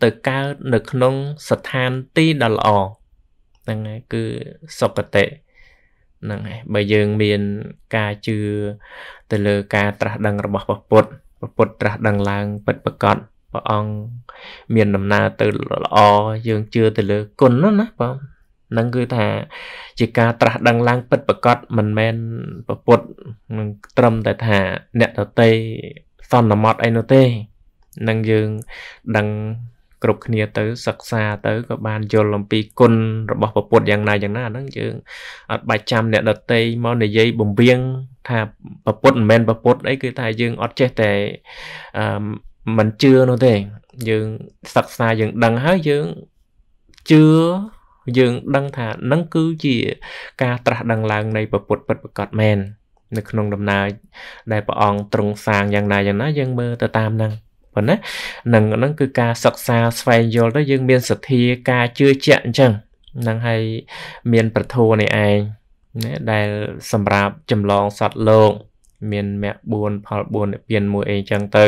ទៅកើតនៅក្នុងស្ថានទីដ៏ល្អហ្នឹងហើយគឺសុគតិហ្នឹងហើយបើយើងមានការជឿទៅលើការត្រាស់ដឹងរបស់ព្រះពុទ្ធព្រះពុទ្ធត្រាស់ដឹងឡើងពិតប្រកបព្រះអង្គមានដំណើរទៅល្អយើងជឿទៅលើគុណនោះណាបងនឹងគឺថាជាការត្រាស់ដឹងឡើងពិតប្រកបមិនមែនប្រពុតនឹងត្រឹមតែថាអ្នកតន្ត្រីសន្មត់អីនោះទេនឹងយើងដឹងគ្រប់គ្នាទៅសិក្សាទៅក៏បានយល់អំពីគុណរបស់ប្រពុតយ៉ាងណាយ៉ាងណាហ្នឹងយើងអត់បាច់ចាំអ្នកដតីមកនិយាយបំវៀងថាប្រពុតមិនមែនប្រពុតអីគឺថាយើងអត់ចេះតែអឺមិនជឿនោះទេ យើងសិក្សាយើងដឹងហើយយើងជឿយើងដឹងថានឹងគឺជាការត្រាស់ដឹងឡើងនៃប្រពុតពិតប្រកបមែននៅក្នុងដំណើរដែលព្រះអង្គទ្រង់សាងយ៉ាងណាយ៉ាងណា យើងមើលទៅតាមនឹងប៉ុន្តែនឹងហ្នឹងគឺការសិក្សាស្វែងយល់ទៅយើងមានសទ្ធាការជឿជាក់អញ្ចឹងនឹងហើយមាន ប្រធោនៃឯងណាដែល សម្រាប់ចម្លងសត្វលោក មានមគ្គ4ផល4និព្វានមួយអីចឹងទៅ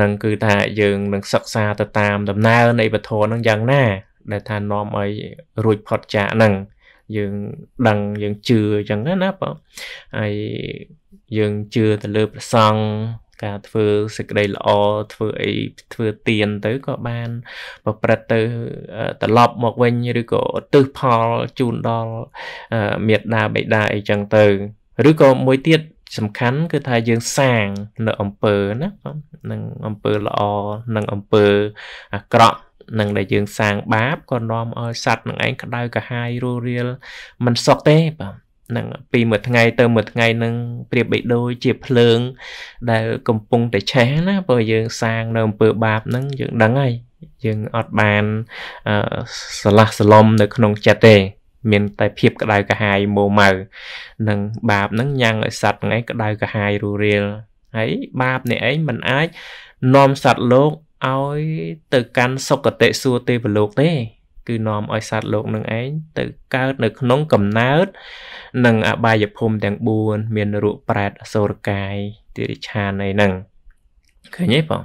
នឹងគឺថាយើងនឹងសិក្សាទៅតាមដំណើរនៃពធនឹងយ៉ាងណា ដែលថានាំឲ្យរួចផុតចាកហ្នឹងយើងដឹងយើងជឿចឹងណាបងហើយយើងជឿទៅលើព្រះសង្ឃការធ្វើសេចក្តីល្អធ្វើអីធ្វើទៀនទៅក៏បានប្រព្រឹត្តទៅត្រឡប់មកវិញឬក៏ឧទ្ទិសផលជូនដល់មេត្តាបិតាអីចឹងទៅ ឬក៏មួយទៀតសំខាន់ គឺថាយើងសាងនៅអំពើណានឹងអំពើល្អនឹងអំពើអាក្រក់នឹងដែលយើងសាងបាបក៏នាំឲ្យសัตว์នឹងឯងក្តៅក្រហាយរੂរៀលមិនសុខទេបាទនឹងពីមួយថ្ងៃ ទៅមួយថ្ងៃនឹងប្រៀបបីដូចជាភ្លើង ដែល កំពុងតែឆេះណាព្រោះយើង សាងនៅអំពើបាបហ្នឹងយើងដឹងហើយយើងអត់បានស្រឡះស្រឡំនៅក្នុងចិត្តទេ មាន តែភាពក្តៅកាហាយមោម៉ៅនឹងបាបហ្នឹងញ៉ាំងឲ្យសត្វហ្នឹងឯងក្តៅកាហាយរូរៀលហើយបាបនេះឯងมันអាចនាំសត្វលោកឲ្យទៅកាន់សុគតិសួគ៌ទេវលោកទេគឺនាំឲ្យសត្វលោកនឹងឯងទៅកើតនៅក្នុងកំណើតនិងអបាយភូមិទាំង4មានរូបប្រែតអសូរកាយទិរិឆានអីហ្នឹងឃើញទេបង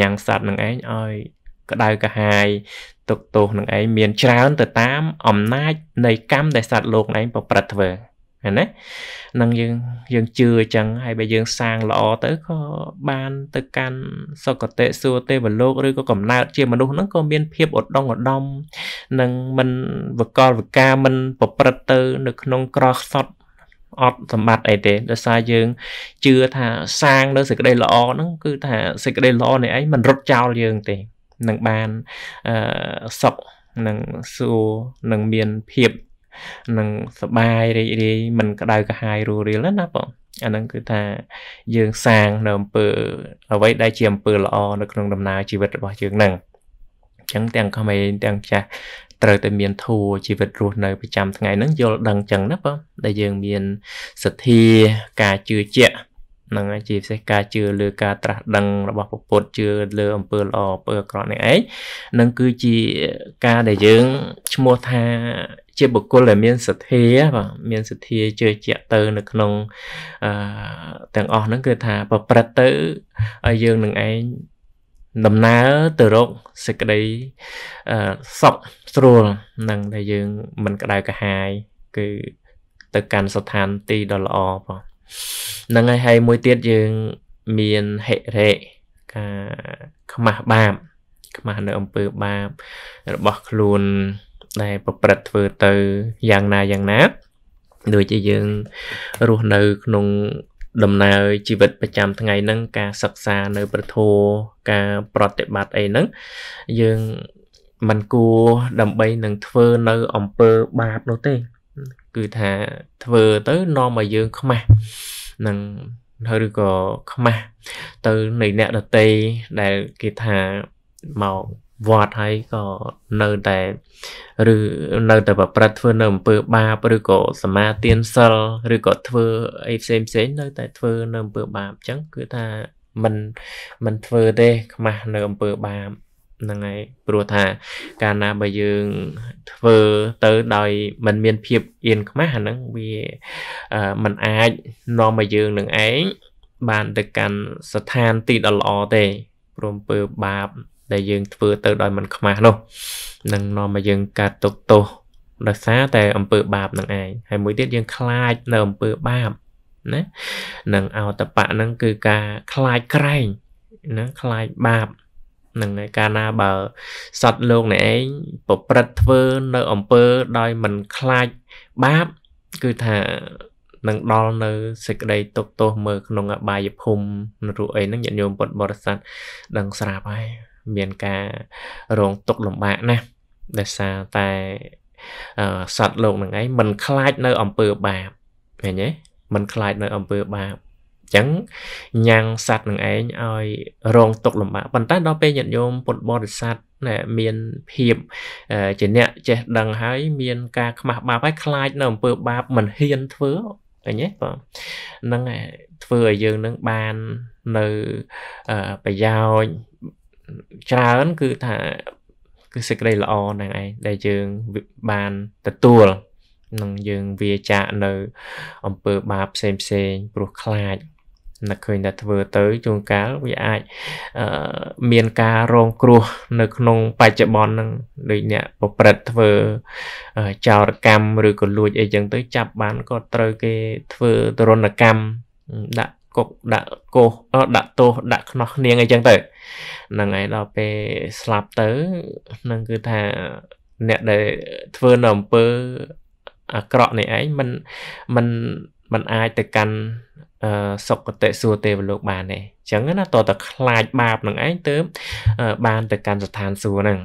ញ៉ាំងសត្វនឹងឯងឲ្យក្តៅកាហាយទុកទោសនឹងឯងមានច្រើន ទៅតាម អំណាច នៃកម្មដែលសត្វលោកនឹងឯងប្រព្រឹត្តធ្វើណានឹងយើងយើងជឿអញ្ចឹងហើយបើយើង សាងល្អទៅក៏បាន ទៅកាន់សុគតិសួគ៌ទេវលោកឬក៏កំណើតជាមនុស្សហ្នឹងក៏មានភាពឧត្តមឧត្តមនឹងមិនវកលវកាមិនប្រព្រឹត្តទៅ នៅក្នុងក្រខ្សត់អត់សម្បត្តិអីទេដោយសារយើងជឿថាសាងនៅសេចក្តីល្អហ្នឹងគឺថាសេចក្តីល្អនេះឯងមិនរត់ចោលយើងទេនឹងបានអឺសុខនឹងសួរនឹងមានភាពនឹងសបាយរីករាយមិនក្តៅក្រហាយរួរាលណាបងអាហ្នឹងគឺថាយើងសាងនៅអំពើអ្វីដែលជាអំពើល្អនៅក្នុង ដំណើរជីវិតរបស់យើងហ្នឹងអញ្ចឹងទាំងក្មេងទាំងចាស់ត្រូវតែមានធัวជីវិតរស់នៅប្រចាំថ្ងៃហ្នឹងយល់ដឹងចឹងណាបងដែលយើងមានសទ្ធាការជឿជាក់ហ្នឹងហើយជាពិសេសការជឿលើ ការត្រាស់ដឹងរបស់ពពុទ្ធជឿលើអំពើល្អអំពើអាក្រក់នេះឯងនឹងគឺជាការដែលយើងឈ្មោះថាជាបុគ្គលដែលមានសទ្ធាបាទមានសទ្ធាជឿជាក់ទៅ នៅក្នុងអឺទាំងអស់ហ្នឹងគឺថាប្រព្រឹត្តទៅឲ្យយើងនឹងឯងដំណើរទៅរកសេចក្តីអឺសុខស្រួលនឹងដែលយើងមិនក្តៅក្រហាយគឺ ទៅកាន់ស្ថានទីដ៏ល្អផងហ្នឹងហើយហើយមួយទៀតយើងមានហិរេការខ្មាស់បាបខ្មាស់នៅអំពើបាបរបស់ខ្លួនដែលប្រព្រឹត្តធ្វើទៅយ៉ាងណាយ៉ាងណាដូចជាយើងរស់នៅក្នុងដំណើរជីវិតប្រចាំថ្ងៃហ្នឹងការសិក្សានៅ ប្រធัวការប្រតិបត្តិអីហ្នឹងយើងមិនគួរដើម្បីនឹងធ្វើនៅអំពើបាបនោះទេគឺថាធ្វើទៅនាំឲ្យយើងខ្មាស់នឹងហើយឬក៏ខ្មាស់ទៅនៃអ្នកដតីដែលគេថាមកវត្តហើយក៏នៅតែ ឬនៅតែប្រព្រឹត្តធ្វើនៅអំពើបាបឬក៏សមាទានសិលឬក៏ធ្វើអីផ្សេងផ្សេងនៅតែធ្វើនៅអំពើបាបអញ្ចឹងគឺថាมันมันធ្វើទេខ្មាស់នៅអំពើបាបហ្នឹងហើយព្រោះថាកាលណាបើយើងធ្វើទៅដោយมันមានភាពអៀនខ្មាស់អាហ្នឹងវាมันអាចនាំឲ្យយើងនឹងឯងបានទៅកាន់ស្ថានទីដ៏ល្អទេព្រមពើបាបដែលយើងធ្វើទៅដោយមិនខ្មាស់នោះនឹងនាំឲ្យយើងកើតទុកទោសដោយសារតែ អំពើបាបនឹងឯងហើយមួយទៀតយើងខ្លាចនៅអំពើបាបណានឹងអតបៈនឹងគឺការខ្លាចក្រែងណាខ្លាចបាបនឹងកាលណាបើសត្វលោកនេះឯងប្រព្រឹត្តធ្វើនៅអំពើដោយមិនខ្លាចបាបគឺថានឹងដល់នៅសេចក្តីទុកទោសមើលក្នុងអបាយភូមិនរុអីហ្នឹងញាតិញោមពុទ្ធបរិស័ទដឹងស្រាប់ហើយមានការរងទុកលំបាកណាស់ដោយសារតែសត្វលោកហ្នឹងឯងมันខ្លាចនៅអំពើបាបឃើញទេมันខ្លាចនៅអំពើបាបចឹងញ៉ាំងសัตว์នឹងឯងឲ្យ រងទុកលំបាកប៉ុន្តែដល់ពេលញាតិញោមពុទ្ធបរិស័ទណែមានភាពជាអ្នកចេះដឹងហើយមានការខ្មាស់បាបហើយខ្លាចនៅអំពើបាបមិនហ៊ានធ្វើឃើញទេបងហ្នឹងឯងធ្វើឲ្យយើងនឹងបាននៅប្រយោជន៍ច្រើនគឺថាគឺសេចក្តីល្អហ្នឹងឯងដែលយើងបានទទួលនឹងយើងវាចាកនៅអំពើបាបផ្សេងផ្សេងព្រោះខ្លាចនឹកឃើញតែធ្វើទៅជួនកាលវាអាចមានការរងគ្រោះនៅក្នុងបច្ចុប្បន្នហ្នឹងដូចអ្នកប្រព្រឹត្តធ្វើចោរកម្មឬក៏លួចអីចឹងទៅចាប់បានក៏ត្រូវគេធ្វើទរណកម្មដាក់គុកដាក់កោសដាក់ទោសដាក់ខ្នោះនាងអីចឹងទៅហ្នឹងហើយដល់ពេលស្លាប់ទៅហ្នឹងគឺថាអ្នកដែលធ្វើនៅអំពើអាក្រក់នេះឯងมันมันมันអាចទៅកាន់សុគតិសួគ៌ទេវលោកបានទេអញ្ចឹងណាតើតើខ្លាចបាបនឹងឯងទៅបានទៅកាន់ស្ថានសួគ៌ហ្នឹង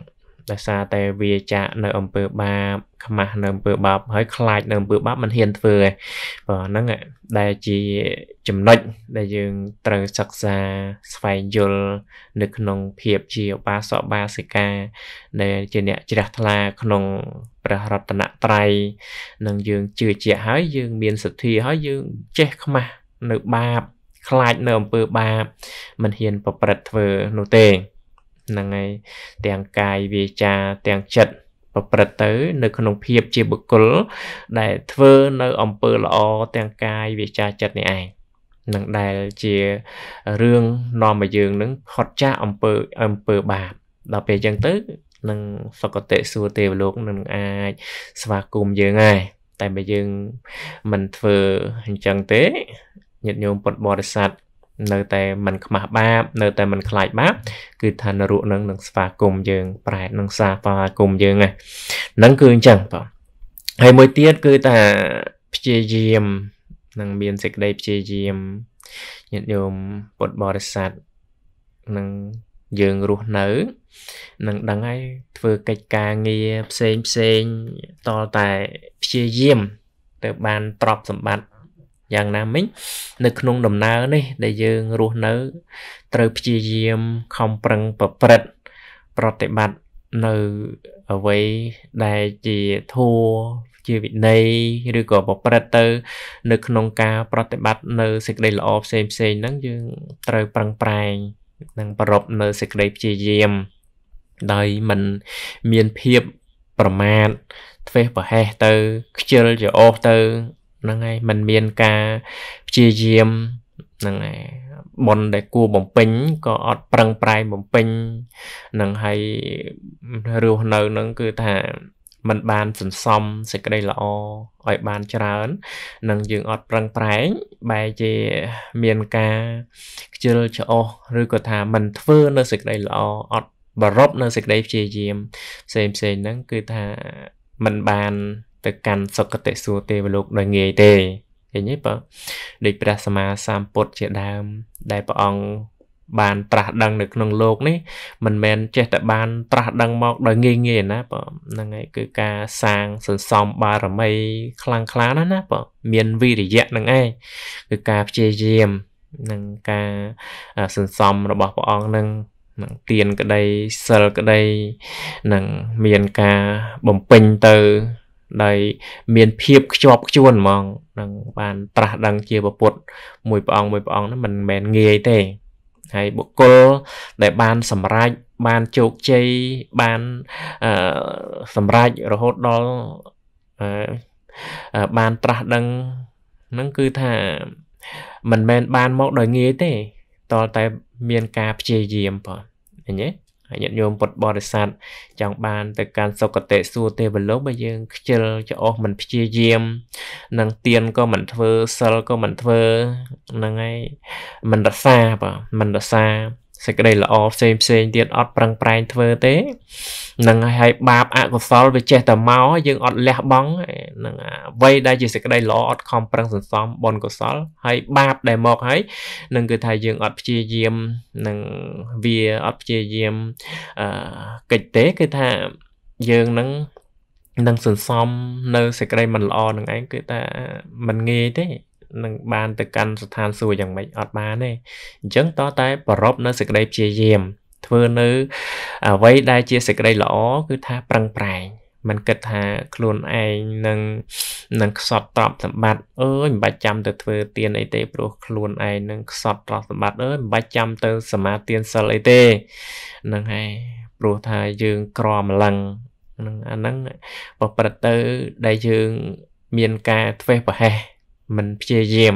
ដោយសារតែវាចាក់នៅអំពើបាបខ្មាស់នៅអំពើបាបហើយខ្លាចនៅអំពើបាបមិនហ៊ានធ្វើឯងបាទហ្នឹងដែលជាចំណុចដែលយើងត្រូវសិក្សាស្វែងយល់នៅក្នុងភាពជាឧបាសកបាសិកាដែលជាអ្នកជ្រះថ្លា ក្នុងព្រះរតនត្រ័យនឹងយើងជឿជាក់ហើយយើង មានសទ្ធាហើយយើងចេះខ្មាស់នៅបាបខ្លាចនៅអំពើបាប មិនហ៊ានប្រព្រឹត្តធ្វើនោះទេហ្នឹងហើយទាំងកាយវាចាទាំងចិត្តប្រព្រឹត្តទៅ នៅក្នុងភាពជាបុគ្គលដែលធ្វើនៅអំពើល្អទាំងកាយវាចាចិត្តនេះឯងនឹងដែលជារឿងនាំឲ្យយើងនឹងផុតចាកអំពើអំពើបាបដល់ពេលអញ្ចឹងទៅនឹងសុគតិសួគ៌ទេវលោកនឹងអាចស្វាគមន៍យើងហើយតែបើយើងមិនធ្វើអញ្ចឹងទេញាតិញោមពុទ្ធបរិស័ទនៅតែមិនខ្មាស់បាបនៅតែមិនខ្លាចបាប គឺឋានរੂកនឹងនឹងស្វាគមន៍យើងប្រែតនឹងសាស្វាគមន៍យើងហ្នឹងគឺអញ្ចឹងបងហើយមួយទៀតគឺថាព្យាយាមនឹងមានសេចក្តីព្យាយាមញាតិញោមពុទ្ធបរិស័ទនឹងយើងរស់នៅ នឹងដឹងហើយធ្វើកិច្ចការងារផ្សេងផ្សេងតតែព្យាយាមទៅបានទ្រព្យសម្បត្តិយ៉ាងណាមិញនៅក្នុងដំណើរនេះដែលយើងរស់នៅ ត្រូវព្យាយាមខំប្រឹងប្រព្រឹត្តប្រតិបត្តិនៅអ្វីដែលជាធัวជាវិន័យឬក៏ប្រព្រឹត្តទៅនៅក្នុងការប្រតិបត្តិនៅសេចក្តីល្អផ្សេងផ្សេងហ្នឹងយើងត្រូវប្រឹងប្រែងនិងប្រពនៅសេចក្តីព្យាយាមដោយមិនមានភាពប្រមាថធ្វេសប្រហែសទៅខ្ជិលច្រអូសទៅហ្នឹងហើយมันមានការព្យាយាមហ្នឹងហើយប៉ុនដែលគួរបំពេញក៏អត់ប្រឹងប្រែងបំពេញហ្នឹងហើយរស់នៅហ្នឹង គឺថាมันបានសន្សំសេចក្តីល្អឲ្យបានច្រើននឹងយើងអត់ប្រឹងប្រែងបែរជាមានការខ្ជិលច្អោះឬក៏ថាมันធ្វើនៅសេចក្តីល្អអត់បរប់នៅសេចក្តីព្យាយាមផ្សេងផ្សេងហ្នឹង គឺថាมันបានទៅកាន់សុគតិសួគ៌ទេវលោកដោយងាយទេឃើញទេបើដូចព្រះសម្មាសម្ពុទ្ធជាដើមដែលព្រះអង្គបានត្រាស់ដឹង នៅក្នុងโลกនេះមិនមែនចេះតែបានត្រាស់ដឹងមកដោយងាយងាយណាបងហ្នឹងហើយគឺការសាងសន្សំបារមី ខ្លាំងខ្លាណាស់ណាបងមានវិរិយៈហ្នឹងឯងគឺការព្យាយាមនិងការសន្សំរបស់ព្រះអង្គនឹងនឹងទានក្តីសិលក្តីនឹងមានការបំពេញទៅដោយមានភាពខ្ជាប់ខ្ជួនហ្មងនឹងបានត្រាស់ដឹងជាពុទ្ធមួយព្រះអង្គមួយព្រះអង្គហ្នឹងមិនមែនងាយទេហើយបុគ្គលដែលបាន សម្រេចបានជោគជ័យបានអឺសម្រេចរហូតដល់អឺបានត្រាស់ដឹងហ្នឹងគឺថាមិនមែនបានមកដោយងាយទេតតែមានការព្យាយាមបងឃើញទេញាតិញោមពុទ្ធបរិស័ទចង់បានទៅកាន់សុគតិសួគ៌ទេវលោកបើយើង ខ្ជិលច្អោះមិនព្យាយាមនឹងទៀនក៏មិនធ្វើសិលក៏មិនធ្វើហ្នឹងហើយមិនរសាបាទមិនរសាសេចក្តីល្អផ្សេងផ្សេងទៀតអត់ប្រឹងប្រែងធ្វើទេនឹងហើយបាបអកុសលវាចេះតែមកយើងអត់លះបង់នឹងអ្វីដែលជាសេចក្តីល្អអត់ខំប្រឹងសន្សំបុណ្យកុសលហើយបាបដែលមកហើយនឹងគឺថាយើងអត់ព្យាយាមនឹងវាអត់ព្យាយាមអឺកិច្ចទេគឺថាយើងនឹងនឹងសន្សំនៅសេចក្តីមិនល្អនឹងឯងគឺថាมันងាយទេនឹងបានទៅកាន់ស្ថានសួគ៌យ៉ាងម៉េចអត់បានទេអញ្ចឹងតតែប្រົບនៅសេចក្តីព្យាយាម ធ្វើនៅអ្វីដែលជាសេចក្តីល្អគឺថាប្រឹងប្រែងมันគិតថាខ្លួនឯងនឹងនឹងខ្សត់ទ្រព្យសម្បត្តិអើយមិនបាច់ចាំទៅធ្វើ ទានអីទេព្រោះខ្លួនឯងនឹងខ្សត់ទ្រព្យសម្បត្តិអើយមិនបាច់ចាំទៅសមាទានសិលអីទេហ្នឹងហើយព្រោះថាយើងក្រម្លឹងហ្នឹងអាហ្នឹងប្រព្រឹត្តទៅដែលយើងមានការធ្វេសប្រហែសមិនព្យាយាម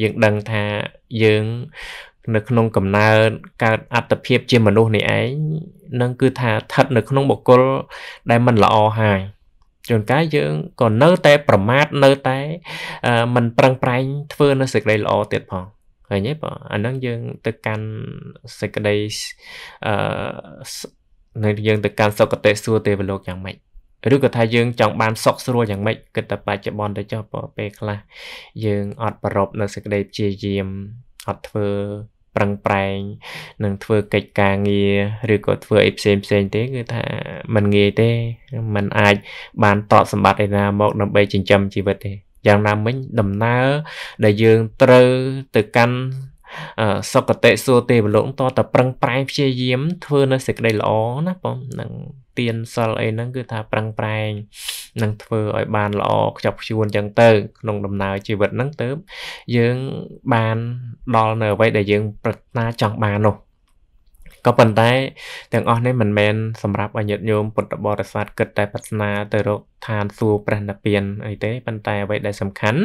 យើងដឹងថាយើងនៅក្នុងកំណើតកើតអត្តភាពជាមនុស្សនេះឯងនឹងគឺថាស្ថិតនៅក្នុងបុគ្គលដែលមិនល្អហើយជួនកាលយើងក៏នៅតែប្រមាថនៅតែមិនប្រឹងប្រែងធ្វើនៅសេចក្តីល្អទៀតផងឃើញទេបងអាហ្នឹងយើង ទៅកាន់សេចក្តីអឺនៅយើងទៅកាន់សុគតិសួគ៌ទេវលោកយ៉ាងម៉េចឬក៏ថាយើងចង់បានសុខស្រួលយ៉ាងម៉េចគិតតែបច្ចុប្បន្នទៅចុះពេលខ្លះយើងអត់ប្ររពនៅសេចក្តីព្យាយាមអត់ធ្វើប្រឹងប្រែងនឹងធ្វើកិច្ចការងារឬក៏ធ្វើអីផ្សេងផ្សេងទេគឺថាมันងាយទេมันអាចបានតតសម្បត្តិឯណាមកដើម្បីចិញ្ចឹមជីវិតទេយ៉ាងណាមិញដំណើរដែលយើងត្រូវទៅកាន់សុគតិសួរទេវលោកតតប្រឹងប្រែងព្យាយាម ធ្វើនៅសេចក្តីល្អណាបងនឹងទៀនសិលអីហ្នឹងគឺថាប្រឹងប្រែងនឹងធ្វើឲ្យបានល្អខ្ជាប់ខ្ជួនចឹងទៅក្នុងដំណើរជីវិតហ្នឹងទៅយើងបានដល់នៅអ្វីដែលយើង ប្រាថ្នាចង់បាននោះក៏ប៉ុន្តែទាំងអស់នេះមិនមែនសម្រាប់ឲ្យញាតិញោមពុទ្ធបរិស័ទគិតតែប្រាថ្នាទៅរកឋានសួគ៌ព្រះនិព្វានអីទេប៉ុន្តែអ្វីដែលសំខាន់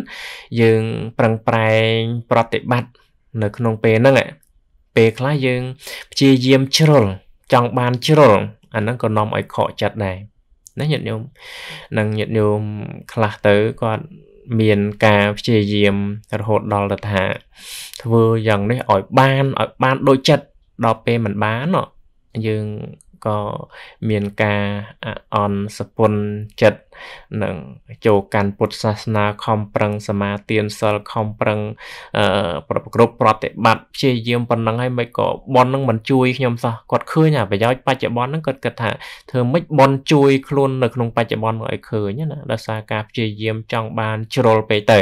យើងប្រឹងប្រែងប្រតិបត្តិនៅក្នុងពេលហ្នឹងពេលខ្លះយើងព្យាយាមជ្រុលចង់បានជ្រុលអាហ្នឹងក៏នាំឲ្យខកចិត្តដែរណាញាតិញោមនឹងញាតិញោមខ្លះទៅគាត់មានការព្យាយាមរហូតដល់ទៅថា ធ្វើយ៉ាងនេះឲ្យបានឲ្យបានដូចចិត្តដល់ពេលមិនបានយើងក៏មានការអន់សពុនចិត្តនឹងចូលកាន់ពុទ្ធសាសនាខំប្រឹងសមាទានសិលខំប្រឹងប្រគ្រប់ប្រតិបត្តិព្យាយាមប៉ុណ្ណឹងហើយមិនក៏ប៉ុននឹងមិនជួយខ្ញុំសោះគាត់ឃើញអាប្រយោជន៍បច្ចុប្បន្នហ្នឹងគាត់គិតថាធ្វើម៉េចប៉ុនជួយខ្លួននៅក្នុង បច្ចុប្បន្នមកឲ្យឃើញណាដោយសារការព្យាយាមចង់បាន ជ្រុលពេកទៅ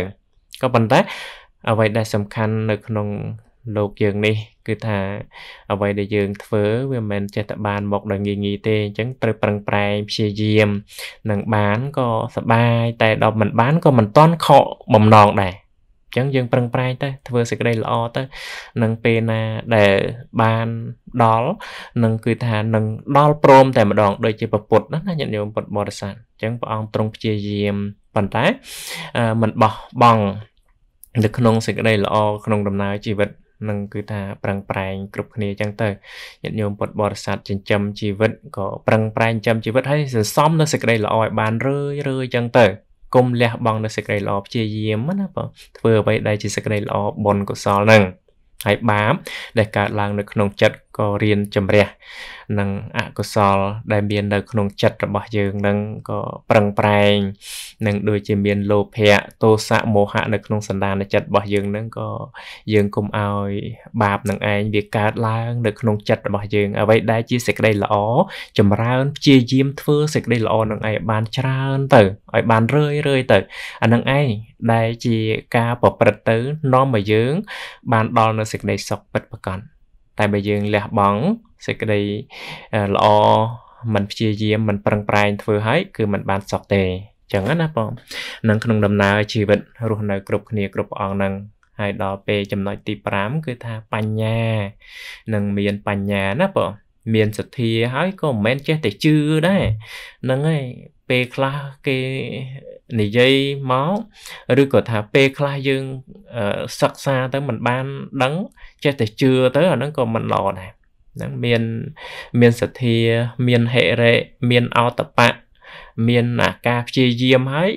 ក៏ប៉ុន្តែអ្វីដែលសំខាន់នៅក្នុងលោកយើងនេះគឺថាអ្វីដែលយើងធ្វើវាមិនមែនចេះតែបានមកដោយងាយងាយទេអញ្ចឹងត្រូវប្រឹងប្រែងព្យាយាមនឹងបានក៏សបាយតែដល់មិនបានក៏មិនទាន់ខកបំណងដែរចឹងយើងប្រឹងប្រែងទៅធ្វើសេចក្តីល្អទៅនឹងពេលណាដែលបានដល់នឹងគឺថានឹងដល់ព្រមតែម្ដងដូចជាពុទ្ធណាញាតិញោមពុទ្ធបរិស័ទចឹងព្រះអង្គទ្រង់ព្យាយាមប៉ុន្តែមិនបោះបង់នៅក្នុងសេចក្តីល្អក្នុងដំណើរជីវិតនឹងគឺថាប្រឹងប្រែងគ្រប់គ្នាអញ្ចឹងទៅញាតិញោមពុទ្ធបរិស័ទចិញ្ចឹមជីវិតក៏ប្រឹងប្រែងចិញ្ចឹមជីវិតឲ្យសន្សំនៅសេចក្តីល្អឲ្យបានរឿយរឿយអញ្ចឹងទៅគុំលះបង់នៅសេចក្តីល្អព្យាយាមណាបងធ្វើអ្វីដែលជាសេចក្តីល្អបុណ្យកុសលហ្នឹងហើយបាបដែលកើតឡើង នៅក្នុងចិត្តក៏រៀនជំរះនឹងអកុសល ដែល មាននៅ ក្នុងចិត្តរបស់យើងនឹងក៏ប្រឹងប្រែងនឹង ដូចជាមានលោភៈទោសៈមោហៈនៅក្នុងសន្តានចិត្តរបស់យើងនឹងក៏យើងគុំឲ្យបាបនឹងឯងវាកើតឡើង នៅ ក្នុងចិត្តរបស់យើងអ្វីដែលជាសេចក្តីល្អចម្រើនព្យាយាមធ្វើសេចក្តីល្អនឹងឯងបានច្រើនទៅឲ្យបានរឿយរឿយទៅអានឹងឯងដែលជាការប្រព្រឹត្តទៅនាំឲ្យយើង បានដល់នៅសេចក្តីសុខពិតប្រាកដតែបើយើងលះបង់សេចក្តីល្អมันព្យាយាមมันប្រឹងប្រែងធ្វើឲ្យគឺมันបានសុខទេចឹងណាបងនឹងក្នុងដំណើរជីវិតរស់នៅ គ្រប់គ្នាគ្រប់ព្រះអង្គនឹងហើយដល់ពេលចំណុចទី5គឺថាបញ្ញានឹងមានបញ្ញាណាបងមានសទ្ធាហើយក៏មិនមែនចេះតែជឿដែរហ្នឹងហើយពេលខ្លះគេនិយាយមកឬក៏ថាពេលខ្លះយើងសិក្សាទៅមិនបានដឹងចេះតែជឿទៅអាហ្នឹងក៏មិនល្អដែរហ្នឹងមានមានសទ្ធាមានហិរិមានអតបៈមានអាការព្យាយាមហើយ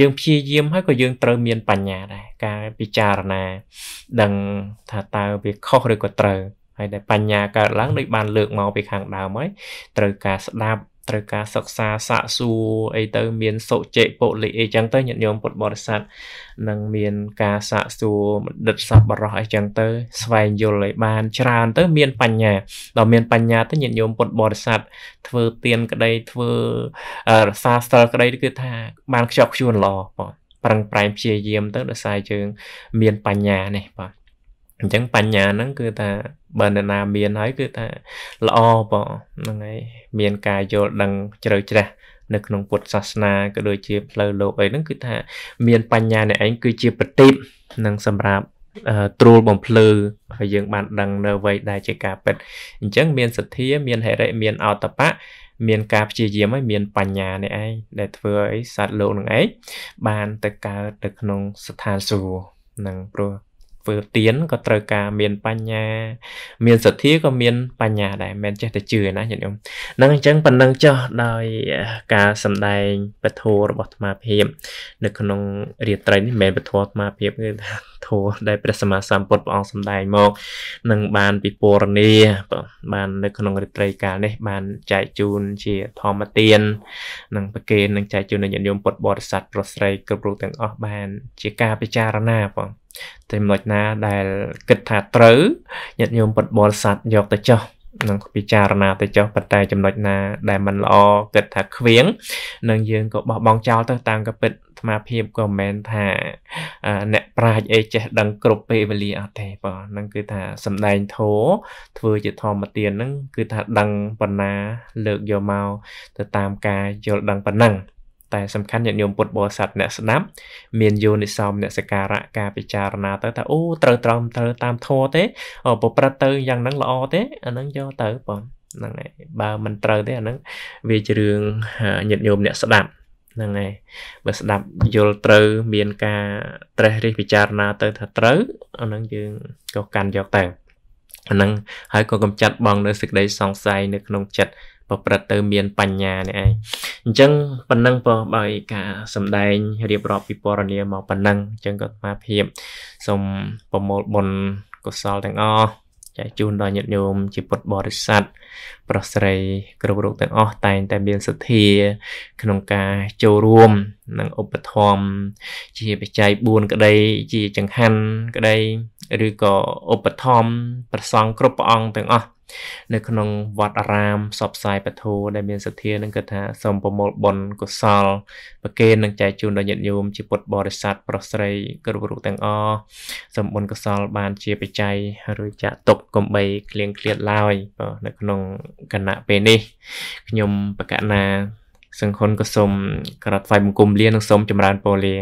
យើងព្យាយាម ហើយក៏យើងត្រូវមានបញ្ញាដែរការពិចារណាដឹងថាតើវាខុសឬក៏ត្រូវហើយដែលបញ្ញាកើតឡើងដូចបានលើកមកពីខាងដើមហើយត្រូវការស្ដាប់ត្រូវការសិក្សាសាកសួរអីទៅមានសុចេពលិអីចឹងទៅញាតិញោមពុទ្ធបរិស័ទនឹងមានការសាកសួរបណ្ឌិតសប្បុរសអីចឹងទៅ ស្វែងយល់ឲ្យបានច្រើនទៅមានបញ្ញា ដល់មាន បញ្ញាទៅញាតិញោមពុទ្ធបរិស័ទធ្វើទានក្តីធ្វើរសាស្ទលក្តីគឺថាបានខ្ជាប់ខ្ជួនល្អបងប្រឹងប្រែងព្យាយាមទៅដោយសារយើងមានបញ្ញានេះបាទអញ្ចឹងបញ្ញាហ្នឹងគឺថាបើនរណាមានហើយគឺថាល្អបងហ្នឹងហើយមានការយល់ដឹងជ្រៅជ្រះនៅក្នុងពុទ្ធសាសនាក៏ដូចជាផ្លូវលោកអីហ្នឹងគឺថាមានបញ្ញាអ្នកឯងគឺជាប្រទីបនឹងសម្រាប់ត្រួលបំភ្លឺហើយយើងបានដឹងនៅអ្វីដែលជាការពិតអញ្ចឹងមានសទ្ធាមានហិរិមានអតបៈមានការព្យាយាមហើយមានបញ្ញានេះឯងដែលធ្វើឲ្យសត្វលោកនឹងឯងបានទៅកើតទៅក្នុងស្ថានសួគ៌នឹងព្រោះធ្វើទៀនក៏ត្រូវការមានបញ្ញា មានសទ្ធាក៏មានបញ្ញាដែរមិនចេះតែជឿណាញាតិញោមហ្នឹងអញ្ចឹងប៉ុណ្ណឹងចុះដោយការសម្ដែងពធរបស់អាភិបនៅក្នុងរាត្រីនេះមិនមែនពធអាភិបគឺថាធម៌ដែលព្រះសម្មាសម្ពុទ្ធព្រះអង្គសម្ដែងមកនឹងបានពិពណ៌នាបាននៅក្នុងរាត្រីកាលនេះបានចែកជូន ជាធម្មទាននិងប្រគេននឹងចែកជូនដល់ញាតិញោមពុទ្ធបរិស័ទប្រុសស្រីគ្រប់រូបទាំងអស់បាន ជាការពិចារណាបងតែចំណុចណាដែលគិតថាត្រូវញាតិញោមពុតបរិស័ទយកទៅចោះនឹងពិចារណាទៅចុះប៉ុន្តែចំណុចណា ដែលมันល្អ គិតថាខ្វៀងនឹងយើងក៏បោះបង់ចោលទៅតាមក៏ពិតអាមាភិបក៏មិនមែនថាអ្នកប្រាជ្ញអីចេះដឹងគ្រប់ពេលវេលាអត់ទេបងហ្នឹងគឺថាសំដែងធោធ្វើជាធម្មទានហ្នឹងគឺថាដឹងប៉ុណ្ណា លើកយកមកទៅតាមការយល់ដឹងប៉ុណ្ណឹងតែសំខាន់ញាតិញោមពុទ្ធបរិស័ទអ្នកស្ដាប់មានយោនិសោមអ្នកសការៈការពិចារណាទៅថាអូត្រូវត្រង់ត្រូវតាមធម៌ទេប្រព្រឹត្តទៅយ៉ាងហ្នឹងល្អទេអាហ្នឹងយកទៅបងហ្នឹងហើយបើមិនត្រូវទេអាហ្នឹងវាជារឿងញាតិញោមអ្នកស្ដាប់ហ្នឹងហើយបើស្ដាប់យល់ត្រូវមានការត្រេះរិះពិចារណាទៅថាត្រូវអាហ្នឹងយើងក៏កាន់យកទៅអាហ្នឹងហើយក៏កំចាត់បងនៅសេចក្តីសង្ស័យនៅក្នុងចិត្តប្រព្រឹត្តទៅមានបញ្ញានេះឯងអញ្ចឹងប៉ុណ្ណឹងបើបើការសម្ដែងរៀបរាប់ពីពរនាមកប៉ុណ្ណឹងអញ្ចឹងក៏អាភិបសូមប្រមូលបុណ្យកុសលទាំងអស់ចែកជូនដល់ញាតិញោមជាពុទ្ធបរិស័ទប្រុសស្រី គ្រប់រូបទាំងអស់តែងតែមានសទ្ធា ក្នុងការចូលរួមនិងឧបត្ថម្ភជាបច្ច័យ4ក្តីជាចង្ហាន់ក្តីឬក៏ឧបត្ថម្ភប្រសង់គ្រប់ព្រះអង្គទាំងអស់នៅក្នុងវត្តអារាមសពផ្សាយពធដែលមានសទ្ធានឹងគឺថាសូមប្រមូលបុណ្យកុសលប្រគេននឹងចែកជូនដល់ញាតិញោមជាពុទ្ធបរិស័ទប្រុសស្រីគ្រប់រូបទាំងអស់សូមបុណ្យកុសល បានជាបច្ច័យរួចចាក់ទុកកំបីគ្លៀងគ្លាតឡើយ នៅក្នុងក្នុងគណៈពេលនេះខ្ញុំបកណា សង្ឃុនក៏សូមក្រាបថ្វាយបង្គំលានិងសូមចម្រើនពរលា